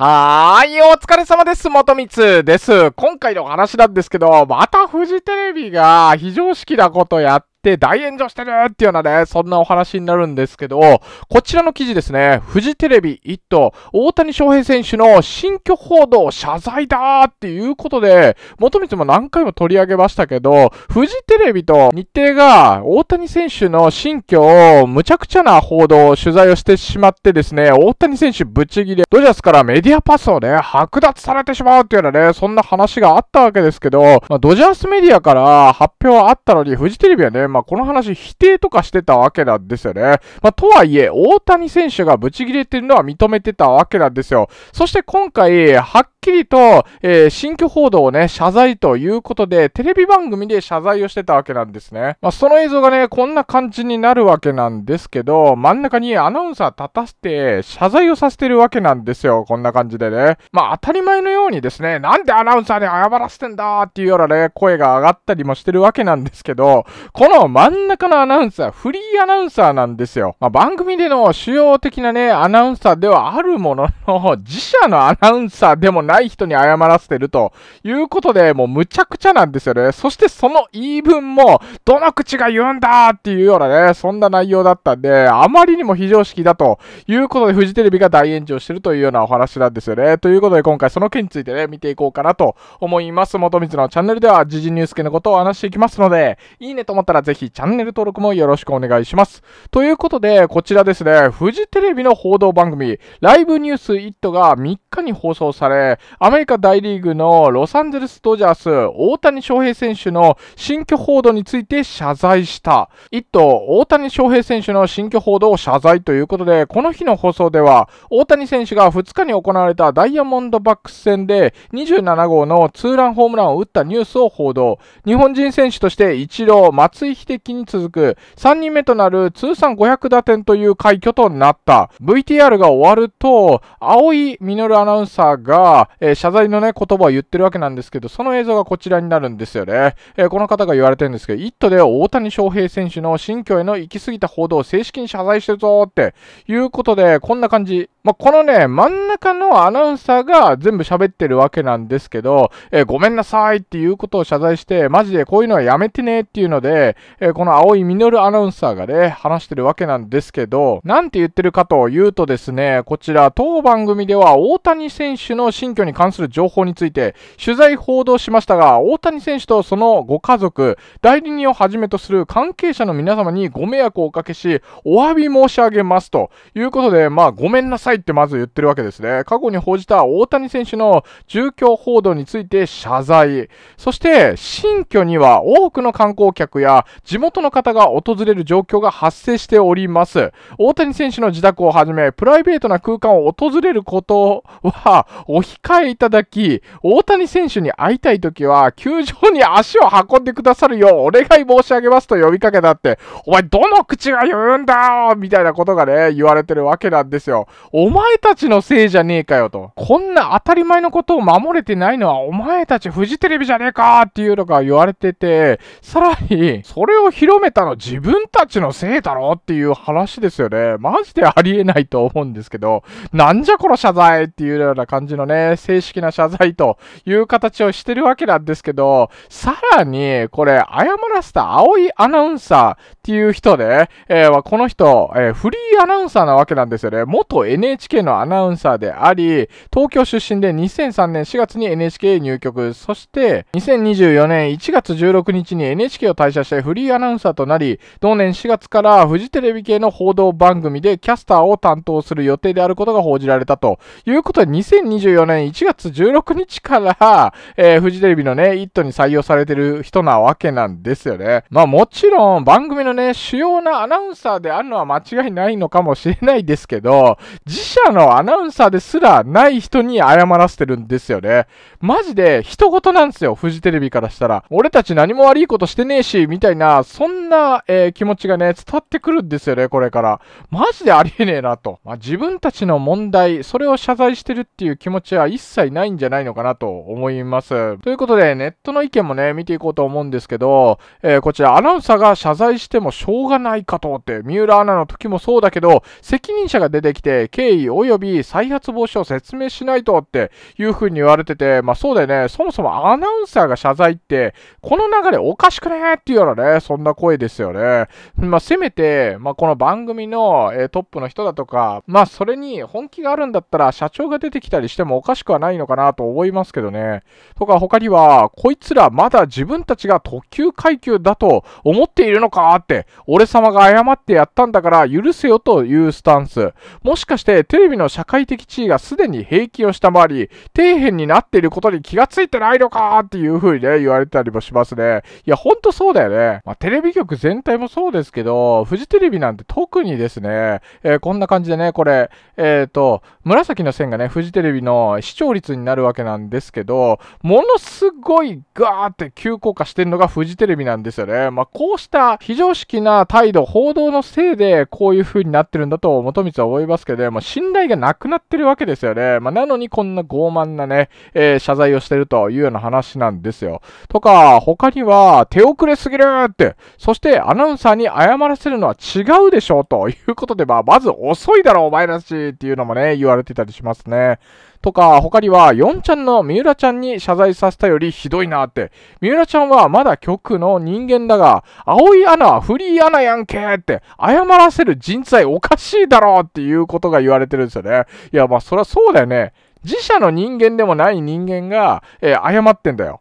はーい、お疲れ様です。元光です。今回のお話なんですけど、またフジテレビが非常識なことやっって大炎上してるっていうようなね、そんなお話になるんですけど、こちらの記事ですね、フジテレビ1頭、大谷翔平選手の新居報道謝罪だっていうことで、元光も何回も取り上げましたけど、フジテレビと日程が大谷選手の新居をむちゃくちゃな報道、取材をしてしまってですね、大谷選手ぶち切れ、ドジャースからメディアパスをね、剥奪されてしまうっていうようなね、そんな話があったわけですけど、まあ、ドジャースメディアから発表はあったのに、フジテレビはね、まあ、この話否定とかしてたわけなんですよね。まあ、とはいえ、大谷選手がブチ切れてるのは認めてたわけなんですよ。そして今回、はっっきりと、えー、新居報道をね、謝罪ということで、テレビ番組で謝罪をしてたわけなんですね。まあ、その映像がね、こんな感じになるわけなんですけど、真ん中にアナウンサー立たせて、謝罪をさせてるわけなんですよ。こんな感じでね。まあ、当たり前のようにですね、なんでアナウンサーに謝らせてんだっていうようなね、声が上がったりもしてるわけなんですけど、この真ん中のアナウンサー、フリーアナウンサーなんですよ。まあ、番組での主要的なね、アナウンサーではあるものの、自社のアナウンサーでもない人に謝らせてるということで、もうむちゃくちゃなんですよね。そしてその言い分も、どの口が言うんだっていうようなね、そんな内容だったんで、あまりにも非常識だということで、フジテレビが大炎上してるというようなお話なんですよね。ということで、今回その件についてね、見ていこうかなと思います。元光のチャンネルでは、時事ニュース系のことを話していきますので、いいねと思ったらぜひチャンネル登録もよろしくお願いします。ということで、こちらですね、フジテレビの報道番組、ライブニュースイットが3日に放送され、アメリカ大リーグのロサンゼルス・ドジャース、大谷翔平選手の新居報道について謝罪した。一頭、大谷翔平選手の新居報道を謝罪ということで、この日の放送では、大谷選手が2日に行われたダイヤモンドバックス戦で27号のツーランホームランを打ったニュースを報道。日本人選手としてイチロー、松井秀喜に続く3人目となる通算500打点という快挙となった。VTR が終わると、青井実アナウンサーがえー、謝罪のね、言葉を言ってるわけなんですけど、その映像がこちらになるんですよね。えー、この方が言われてるんですけど、イットで大谷翔平選手の新居への行き過ぎた報道を正式に謝罪してるぞっていうことで、こんな感じ。まあ、このね、真ん中のアナウンサーが全部喋ってるわけなんですけど、えー、ごめんなさいっていうことを謝罪して、マジでこういうのはやめてねっていうので、えー、この青い実アナウンサーがね、話してるわけなんですけど、なんて言ってるかというとですね、こちら、当番組では大谷選手の新居に関する情報について、取材報道しましたが、大谷選手とそのご家族、代理人をはじめとする関係者の皆様にご迷惑をおかけし、お詫び申し上げますということで、まあ、ごめんなさいってまず言ってるわけですね。過去に報じた大谷選手の住居報道について謝罪。そして、新居には多くの観光客や地元の方が訪れる状況が発生しております。大谷選手の自宅をはじめ、プライベートな空間を訪れることはお控えいただき、大谷選手に会いたいときは、球場に足を運んでくださるようお願い申し上げますと呼びかけたって、お前どの口が言うんだよみたいなことがね、言われてるわけなんですよ。お前たちのせいじゃねえかよと。こんな当たり前のことを守れてないのはお前たちフジテレビじゃねえかっていうのが言われてて、さらに、それを広めたの自分たちのせいだろっていう話ですよね。マジでありえないと思うんですけど、なんじゃこの謝罪っていうような感じのね、正式な謝罪という形をしてるわけなんですけど、さらに、これ、謝らせた青いアナウンサーっていう人で、えー、この人、えー、フリーアナウンサーなわけなんですよね。元 NHK のアナウンサーであり、東京出身で2003年4月に NHK へ入局、そして2024年1月16日に NHK を退社してフリーアナウンサーとなり、同年4月からフジテレビ系の報道番組でキャスターを担当する予定であることが報じられたということで、2024年1月16日から、えー、フジテレビのね、イットに採用されてる人なわけなんですよね。まあもちろん番組のね、主要なアナウンサーであるのは間違いないのかもしれないですけど、自自社のアナウンサーですらない人に謝らせてるんですよね。マジで、人事なんですよ、フジテレビからしたら。俺たち何も悪いことしてねえし、みたいな、そんな、えー、気持ちがね、伝わってくるんですよね、これから。マジでありえねえなと。まあ、自分たちの問題、それを謝罪してるっていう気持ちは一切ないんじゃないのかなと思います。ということで、ネットの意見もね、見ていこうと思うんですけど、えー、こちら、アナウンサーが謝罪してもしょうがないかとって、三浦アナの時もそうだけど、責任者が出てきて、経経緯及び再発防止を説明しないとっていうふうに言われてて、まあそうだよね、そもそもアナウンサーが謝罪って、この流れおかしくねっていうようなね、そんな声ですよね。まあせめて、まあこの番組の、えー、トップの人だとか、まあそれに本気があるんだったら社長が出てきたりしてもおかしくはないのかなと思いますけどね。とか他には、こいつらまだ自分たちが特急階級だと思っているのかって、俺様が謝ってやったんだから許せよというスタンス。もしかしてで、テレビの社会的地位がすでに平均を下回り、底辺になっていることに気がついてないのかっていう風にね、言われたりもしますね。いや、ほんとそうだよね。まあ、テレビ局全体もそうですけど、フジテレビなんて特にですね、えー、こんな感じでね、これ、えっ、ー、と、紫の線がね、フジテレビの視聴率になるわけなんですけど、ものすごいガーって急降下してるのがフジテレビなんですよね。まあ、こうした非常識な態度、報道のせいで、こういう風になってるんだと、元光は思いますけど、ね、まあ、信頼がなくなってるわけですよね。まあ、なのにこんな傲慢なね、えー、謝罪をしてるというような話なんですよ。とか、他には、手遅れすぎるって、そしてアナウンサーに謝らせるのは違うでしょうということで、まあ、まず遅いだろお前らしっていうのもね、言われてたりしますね。とか、他には、4ちゃんの三浦ちゃんに謝罪させたよりひどいなって、三浦ちゃんはまだ局の人間だが、青いアナ、フリーアナやんけって、謝らせる人材おかしいだろうっていうことが言われわれてるんですよね。いや、まあ、そりゃそうだよね。自社の人間でもない人間が、えー、謝ってんだよ。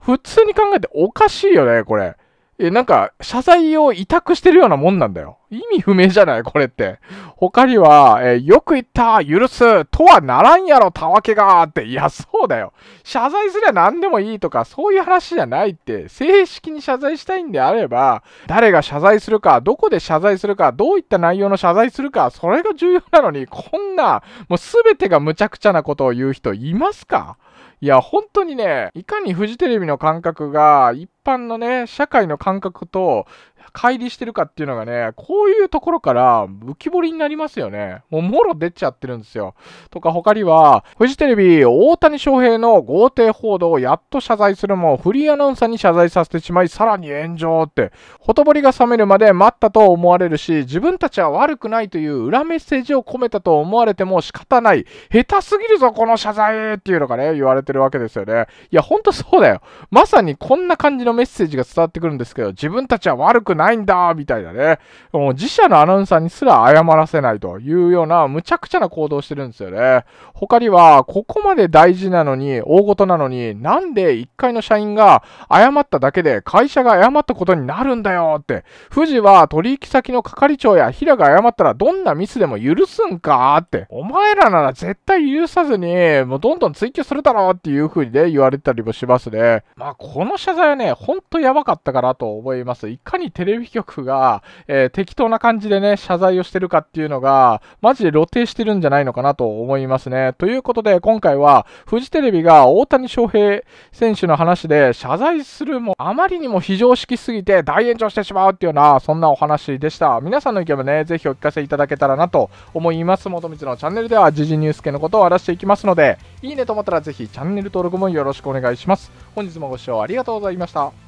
普通に考えておかしいよね、これ。えー、なんか、謝罪を委託してるようなもんなんだよ。意味不明じゃないこれって。他には、えー、よく言った許すとはならんやろたわけがって、いや、そうだよ。謝罪すりゃ何でもいいとか、そういう話じゃないって、正式に謝罪したいんであれば、誰が謝罪するか、どこで謝罪するか、どういった内容の謝罪するか、それが重要なのに、こんな、もう全てが無茶苦茶なことを言う人いますかいや、本当にね、いかにフジテレビの感覚が一般のね、社会の感覚と乖離してるかっていうのがね、こういうところから浮き彫りになりますよね。もうもろ出ちゃってるんですよ。とか他には、フジテレビ大谷翔平の豪邸報道をやっと謝罪するも、フリーアナウンサーに謝罪させてしまい、さらに炎上って、ほとぼりが冷めるまで待ったと思われるし、自分たちは悪くないという裏メッセージを込めたと思われても仕方ない。下手すぎるぞ、この謝罪っていうのがね、言われてるわけですよね。いや、ほんとそうだよ。まさにこんな感じのメッセージが伝わってくるんですけど、自分たちは悪くないんだみたいなね、もう自社のアナウンサーにすら謝らせないというようなむちゃくちゃな行動してるんですよね。他には、ここまで大事なのに、大事なのに、なんで1階の社員が謝っただけで会社が謝ったことになるんだよって、富士は取引先の係長や平が謝ったらどんなミスでも許すんかって、お前らなら絶対許さずに、もうどんどん追求するだろうっていう風にね、言われたりもしますね。まあ、この謝罪はね、ほんとやばかったかなと思います。いかにテレビ局が、えー、適当な感じでね、謝罪をしてるかっていうのが、マジで露呈してるんじゃないのかなと思いますね。ということで、今回は、フジテレビが大谷翔平選手の話で、謝罪するも、あまりにも非常識すぎて大炎上してしまうっていうような、そんなお話でした。皆さんの意見もね、ぜひお聞かせいただけたらなと思います。元光のチャンネルでは、時事ニュース系のことを荒らしていきますので、いいねと思ったらぜひチャンネル登録もよろしくお願いします。本日もご視聴ありがとうございました。